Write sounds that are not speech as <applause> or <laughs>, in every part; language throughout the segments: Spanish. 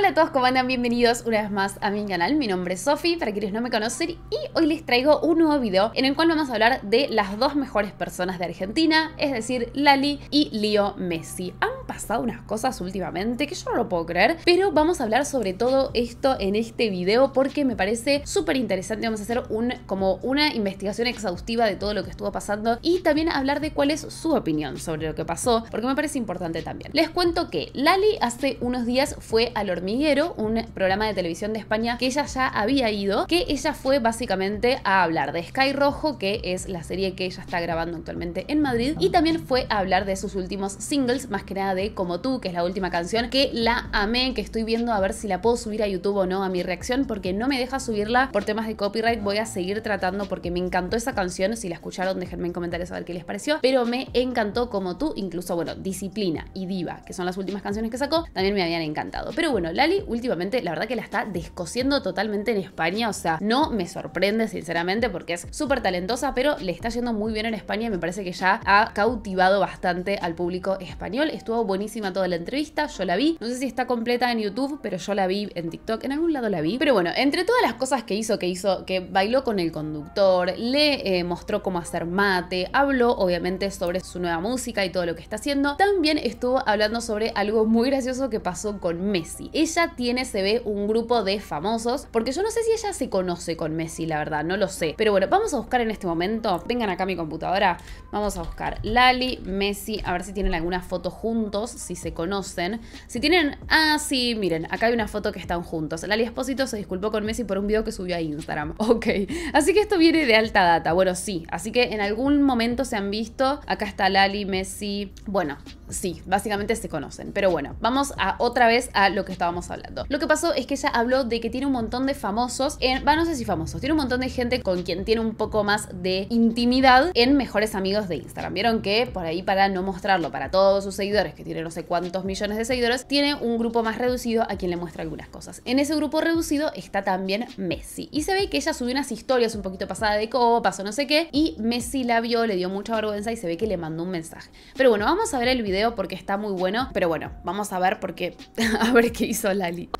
Hola a todos, ¿cómo andan? Bienvenidos una vez más a mi canal. Mi nombre es Sofi, para quienes no me conocen, y hoy les traigo un nuevo video en el cual vamos a hablar de las dos mejores personas de Argentina, es decir, Lali y Leo Messi. Han pasado unas cosas últimamente que yo no lo puedo creer, pero vamos a hablar sobre todo esto en este video porque me parece súper interesante. Vamos a hacer un, como una investigación exhaustiva de todo lo que estuvo pasando y también hablar de cuál es su opinión sobre lo que pasó, porque me parece importante también. Les cuento que Lali hace unos días fue al hormigón un programa de televisión de España que ella ya había ido, que ella fue básicamente a hablar de Sky Rojo, que es la serie que ella está grabando actualmente en Madrid, y también fue a hablar de sus últimos singles, más que nada de Como tú, que es la última canción, que la amé, que estoy viendo a ver si la puedo subir a YouTube o no a mi reacción, porque no me deja subirla por temas de copyright, voy a seguir tratando porque me encantó esa canción, si la escucharon déjenme en comentarios a ver qué les pareció, pero me encantó Como tú, incluso, bueno, Disciplina y Diva, que son las últimas canciones que sacó, también me habían encantado. Pero bueno, Lali últimamente la verdad que la está descosiendo totalmente en España, o sea, no me sorprende sinceramente porque es súper talentosa, pero le está yendo muy bien en España y me parece que ya ha cautivado bastante al público español. Estuvo buenísima toda la entrevista, yo la vi, no sé si está completa en YouTube, pero yo la vi en TikTok, en algún lado la vi. Pero bueno, entre todas las cosas que hizo, que hizo, que bailó con el conductor, le eh, mostró cómo hacer mate, habló obviamente sobre su nueva música y todo lo que está haciendo, también estuvo hablando sobre algo muy gracioso que pasó con Messi ella tiene, se ve, un grupo de famosos, porque yo no sé si ella se conoce con Messi, la verdad, no lo sé. Pero bueno, vamos a buscar en este momento, vengan acá a mi computadora, vamos a buscar Lali, Messi, a ver si tienen alguna foto juntos, si se conocen. Si tienen, ah, sí, miren, acá hay una foto que están juntos. Lali Espósito se disculpó con Messi por un video que subió a Instagram. <laughs> Ok, así que esto viene de alta data, bueno, sí, así que en algún momento se han visto, acá está Lali, Messi, bueno, sí, básicamente se conocen. Pero bueno, vamos a otra vez a lo que estaba hablando. Lo que pasó es que ella habló de que tiene un montón de famosos, en, va, no sé si famosos, tiene un montón de gente con quien tiene un poco más de intimidad en mejores amigos de Instagram. Vieron que por ahí para no mostrarlo para todos sus seguidores, que tiene no sé cuántos millones de seguidores, tiene un grupo más reducido a quien le muestra algunas cosas. En ese grupo reducido está también Messi. Y se ve que ella subió unas historias un poquito pasada de copas o no sé qué, y Messi la vio, le dio mucha vergüenza y se ve que le mandó un mensaje. Pero bueno, vamos a ver el video porque está muy bueno, pero bueno, vamos a ver porque <laughs> a ver qué hizo.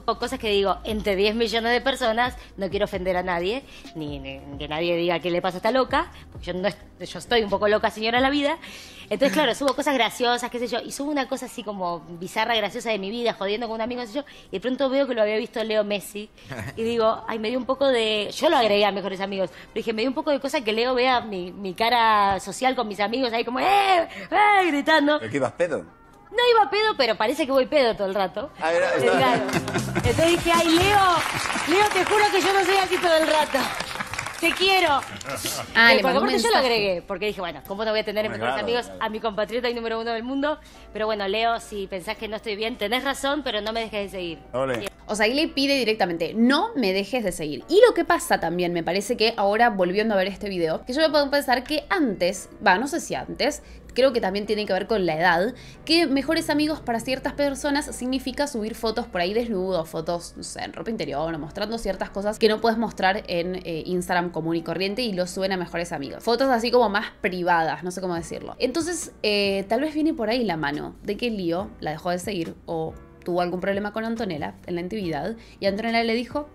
O cosas que digo, entre 10 millones de personas, no quiero ofender a nadie, ni, que nadie diga que le pasa a esta loca, porque yo, no, yo estoy un poco loca, señora, la vida. Entonces, claro, subo cosas graciosas, qué sé yo, y subo una cosa así como bizarra, graciosa de mi vida, jodiendo con un amigo, qué yo, y de pronto veo que lo había visto Leo Messi, y digo, ay, me dio un poco de... Yo lo agregué a Mejores Amigos, pero dije, me dio un poco de cosa que Leo vea mi, mi cara social con mis amigos ahí como, ¡eh! ¡eh! gritando. ¿Pero qué ibas pedo? no iba pedo, pero parece que voy pedo todo el rato. Ah, Entonces dije, ay, Leo, Leo, te juro que yo no soy así todo el rato. Te quiero. Ah, eh, le porque yo lo agregué, porque dije, bueno, ¿cómo no voy a tener en mejores amigos a mi compatriota y número uno del mundo? Pero bueno, Leo, si pensás que no estoy bien, tenés razón, pero no me dejes de seguir. O sea, ahí le pide directamente, no me dejes de seguir. Y lo que pasa también, me parece que ahora volviendo a ver este video, que yo me puedo pensar que antes, va, no sé si antes, creo que también tiene que ver con la edad, que mejores amigos para ciertas personas significa subir fotos por ahí desnudos, fotos, no sé, en ropa interior o mostrando ciertas cosas que no puedes mostrar en eh, Instagram común y corriente y lo suben a mejores amigos. Fotos así como más privadas, no sé cómo decirlo. Entonces, eh, tal vez viene por ahí la mano de que Lío la dejó de seguir o tuvo algún problema con Antonella en la intimidad y Antonella le dijo,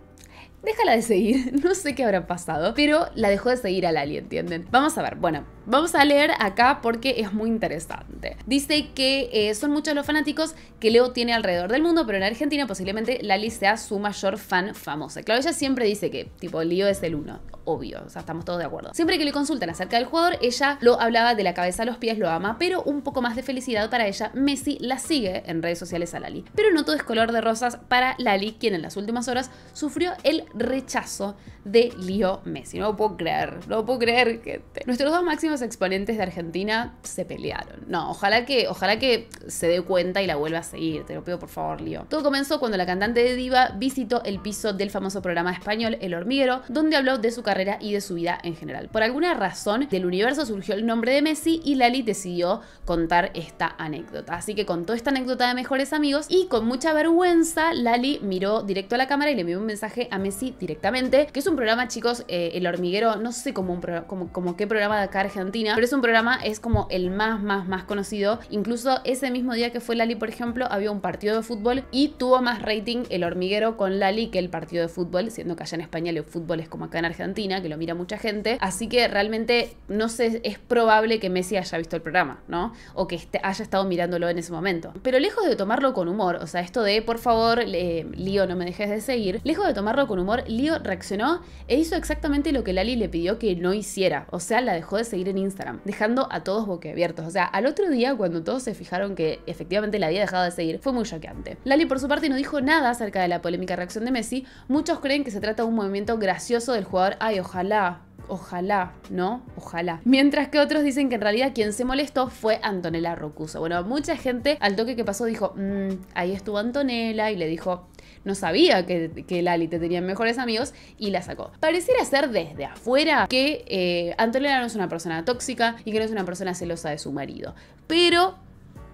déjala de seguir. <laughs> No sé qué habrá pasado, pero la dejó de seguir a Lali, ¿entienden? Vamos a ver, bueno, vamos a leer acá porque es muy interesante. Dice que eh, son muchos los fanáticos que Leo tiene alrededor del mundo, pero en Argentina posiblemente Lali sea su mayor fan famosa. Claro, ella siempre dice que, tipo, Leo es el uno, obvio, o sea, estamos todos de acuerdo. Siempre que le consultan acerca del jugador, ella lo hablaba de la cabeza a los pies, lo ama, pero un poco más de felicidad para ella, Messi la sigue en redes sociales a Lali. Pero no todo es color de rosas para Lali, quien en las últimas horas sufrió el rechazo de Leo Messi. No lo puedo creer, no lo puedo creer, gente. Nuestros dos máximos exponentes de Argentina se pelearon. No, ojalá que, ojalá que se dé cuenta y la vuelva a seguir. Te lo pido por favor, Leo. Todo comenzó cuando la cantante de Diva visitó el piso del famoso programa español El Hormiguero, donde habló de su carrera y de su vida en general. Por alguna razón, del universo surgió el nombre de Messi y Lali decidió contar esta anécdota. Así que contó esta anécdota de mejores amigos y con mucha vergüenza, Lali miró directo a la cámara y le envió un mensaje a Messi directamente, que es un programa, chicos, eh, El Hormiguero, no sé cómo, un como, qué programa de acá Argentina, pero es un programa, es como el más, más, más conocido. Incluso ese mismo día que fue Lali, por ejemplo, había un partido de fútbol y tuvo más rating El Hormiguero con Lali que el partido de fútbol, siendo que allá en España el fútbol es como acá en Argentina, que lo mira mucha gente. Así que realmente, no sé, es probable que Messi haya visto el programa, ¿no? O que este, haya estado mirándolo en ese momento. Pero lejos de tomarlo con humor, o sea, esto de, por favor, le, Lío, no me dejes de seguir, lejos de tomarlo con humor, Leo reaccionó e hizo exactamente lo que Lali le pidió que no hiciera, o sea, la dejó de seguir en Instagram, dejando a todos boquiabiertos. O sea, al otro día, cuando todos se fijaron que efectivamente la había dejado de seguir, fue muy choqueante. Lali, por su parte, no dijo nada acerca de la polémica reacción de Messi. Muchos creen que se trata de un movimiento gracioso del jugador, ay, ojalá Ojalá, ¿no? Ojalá. Mientras que otros dicen que en realidad quien se molestó fue Antonella Rocuso. Bueno, mucha gente al toque que pasó dijo, mm, ahí estuvo Antonella y le dijo, no sabía que, Lali te tenían mejores amigos y la sacó. Pareciera ser desde afuera que eh, Antonella no es una persona tóxica y que no es una persona celosa de su marido. Pero,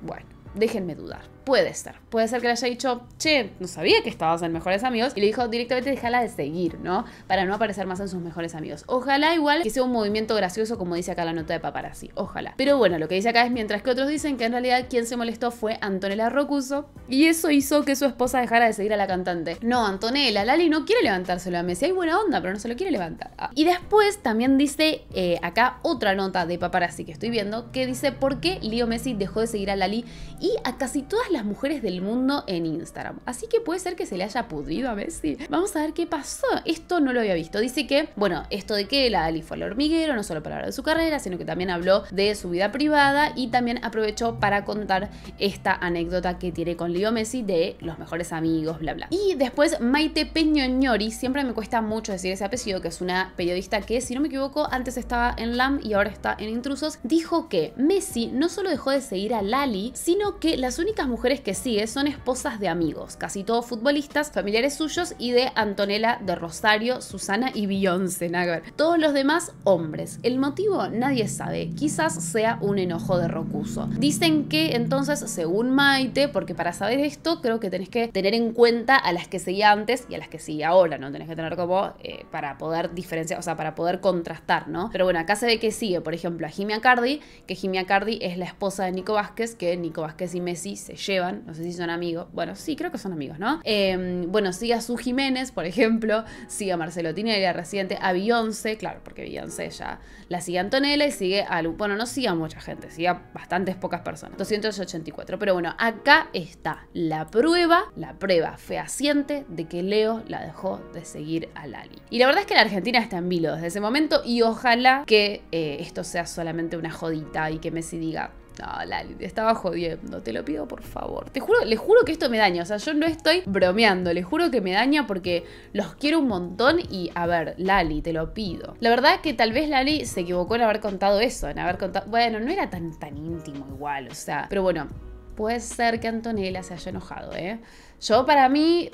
bueno déjenme dudar. Puede ser. Puede ser que le haya dicho, che, no sabía que estabas en Mejores Amigos. Y le dijo directamente, déjala de seguir, ¿no? Para no aparecer más en sus Mejores Amigos. Ojalá igual que sea un movimiento gracioso como dice acá la nota de paparazzi. Ojalá. Pero bueno, lo que dice acá es, mientras que otros dicen que en realidad quien se molestó fue Antonella Rocuso. Y eso hizo que su esposa dejara de seguir a la cantante. No, Antonella, Lali no quiere levantárselo a Messi. Hay buena onda, pero no se lo quiere levantar. Ah. Y después también dice eh, acá otra nota de paparazzi que estoy viendo que dice por qué Leo Messi dejó de seguir a Lali y a casi todas las mujeres del mundo en Instagram. Así que puede ser que se le haya pudrido a Messi. Vamos a ver qué pasó. Esto no lo había visto. Dice que, bueno, esto de que la Ali fue al hormiguero, no solo para hablar de su carrera, sino que también habló de su vida privada y también aprovechó para contar esta anécdota que tiene con Leo Messi de los mejores amigos, bla, bla. Y después Maite Peñoñori, siempre me cuesta mucho decir ese apellido, que es una periodista que, si no me equivoco, antes estaba en LAM y ahora está en Intrusos, dijo que Messi no solo dejó de seguir a Lali, sino que las únicas mujeres que sigue son esposas de amigos, casi todos futbolistas, familiares suyos y de Antonella de Rosario, Susana y Beyoncé. Todos los demás hombres. El motivo nadie sabe, quizás sea un enojo de Rocuso. Dicen que entonces, según Maite, porque para saber esto creo que tenés que tener en cuenta a las que seguía antes y a las que sigue ahora, ¿no? Tenés que tener como eh, para poder diferenciar, o sea, para poder contrastar, ¿no? Pero bueno, acá se ve que sigue, por ejemplo, a Jimia Cardi, que Jimmy Cardi es la esposa de Nico Vázquez, que Nico Vázquez que si Messi se llevan, no sé si son amigos, bueno, sí, creo que son amigos, ¿no? Em, bueno, sigue a Su Jiménez, por ejemplo, sigue a Marcelo Tinelli, a Residente, a Beyoncé, claro, porque Beyoncé ya la sigue a Antonella y sigue a Lu. Bueno, no sigue a mucha gente, sigue a bastantes pocas personas, 284. Pero bueno, acá está la prueba, la prueba fehaciente de que Leo la dejó de seguir a Lali. Y la verdad es que la Argentina está en vilo desde ese momento y ojalá que eh, esto sea solamente una jodita y que Messi diga, no, Lali, te estaba jodiendo, te lo pido por favor. Te juro, le juro que esto me daña, o sea, yo no estoy bromeando, Le juro que me daña porque los quiero un montón y a ver, Lali, te lo pido. La verdad que tal vez Lali se equivocó en haber contado eso, en haber contado, bueno, no era tan tan íntimo igual, o sea, pero bueno, puede ser que Antonella se haya enojado, ¿eh? Yo para mí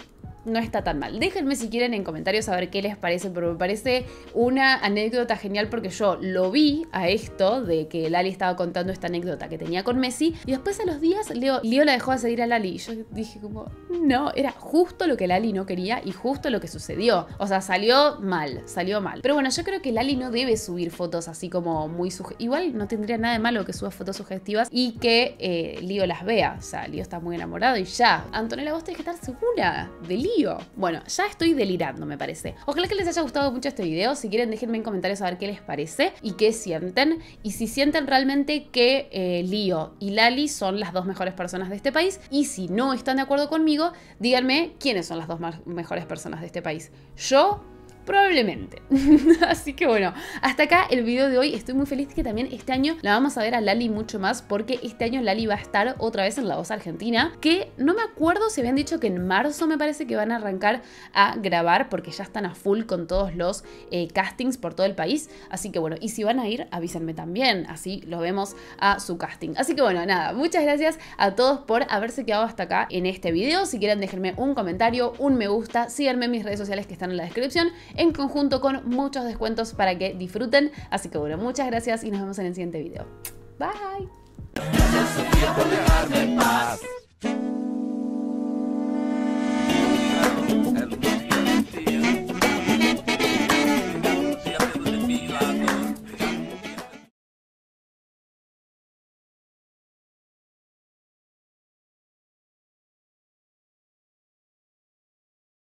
no está tan mal. Déjenme si quieren en comentarios saber qué les parece, pero me parece una anécdota genial porque yo lo vi a esto de que Lali estaba contando esta anécdota que tenía con Messi y después a los días Leo, la dejó de seguir a Lali yo dije como, no, era justo lo que Lali no quería y justo lo que sucedió. O sea, salió mal, salió mal. Pero bueno, yo creo que Lali no debe subir fotos así como muy Igual no tendría nada de malo que suba fotos sugestivas y que eh, Leo las vea. O sea, Leo está muy enamorado y ya. Antonella, vos tenés que estar segura de lío. Bueno, ya estoy delirando, me parece. Ojalá que les haya gustado mucho este video. Si quieren, déjenme en comentarios a ver qué les parece y qué sienten. Y si sienten realmente que eh, Lío y Lali son las dos mejores personas de este país. Y si no están de acuerdo conmigo, díganme quiénes son las dos mejores personas de este país. Yo Probablemente. <laughs> Así que bueno, hasta acá el video de hoy. Estoy muy feliz que también este año la vamos a ver a Lali mucho más porque este año Lali va a estar otra vez en La Voz Argentina, que no me acuerdo si habían dicho que en marzo me parece que van a arrancar a grabar porque ya están a full con todos los eh, castings por todo el país. Así que bueno, y si van a ir, avísenme también, así lo vemos a su casting. Así que bueno, nada, muchas gracias a todos por haberse quedado hasta acá en este video. Si quieren dejarme un comentario, un me gusta, síganme en mis redes sociales que están en la descripción en conjunto con muchos descuentos para que disfruten. Así que bueno, muchas gracias y nos vemos en el siguiente video. Bye.